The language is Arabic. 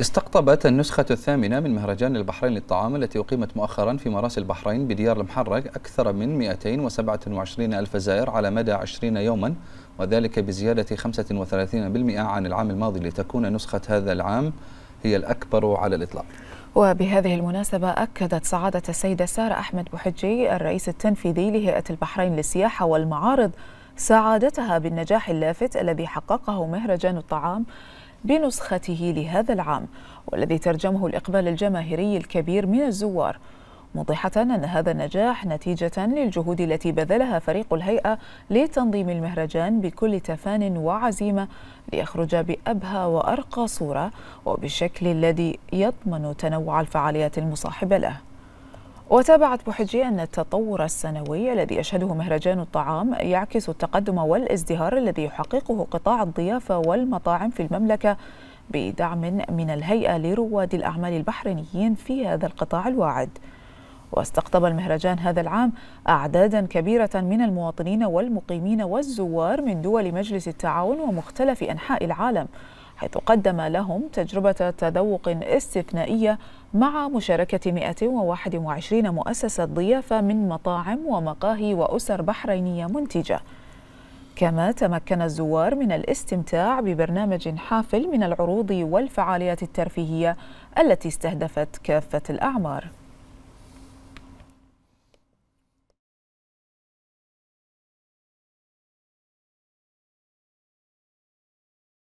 استقطبت النسخة الثامنة من مهرجان البحرين للطعام التي أقيمت مؤخرا في مراسي البحرين بديار المحرق أكثر من 227 ألف زائر على مدى 20 يوما وذلك بزيادة 35% عن العام الماضي لتكون نسخة هذا العام هي الأكبر على الإطلاق وبهذه المناسبة أكدت سعادة السيدة سارة أحمد بوحجي الرئيس التنفيذي لهيئة البحرين للسياحة والمعارض سعادتها بالنجاح اللافت الذي حققه مهرجان الطعام بنسخته لهذا العام والذي ترجمه الإقبال الجماهيري الكبير من الزوار موضحة أن هذا النجاح نتيجة للجهود التي بذلها فريق الهيئة لتنظيم المهرجان بكل تفان وعزيمة ليخرج بأبهى وأرقى صورة وبالشكل الذي يضمن تنوع الفعاليات المصاحبة له وتابعت بوحجي أن التطور السنوي الذي يشهده مهرجان الطعام يعكس التقدم والازدهار الذي يحققه قطاع الضيافة والمطاعم في المملكة بدعم من الهيئة لرواد الأعمال البحرينيين في هذا القطاع الواعد واستقطب المهرجان هذا العام أعدادا كبيرة من المواطنين والمقيمين والزوار من دول مجلس التعاون ومختلف أنحاء العالم حيث قدم لهم تجربة تذوق استثنائية مع مشاركة 121 مؤسسة ضيافة من مطاعم ومقاهي وأسر بحرينية منتجة كما تمكن الزوار من الاستمتاع ببرنامج حافل من العروض والفعاليات الترفيهية التي استهدفت كافة الأعمار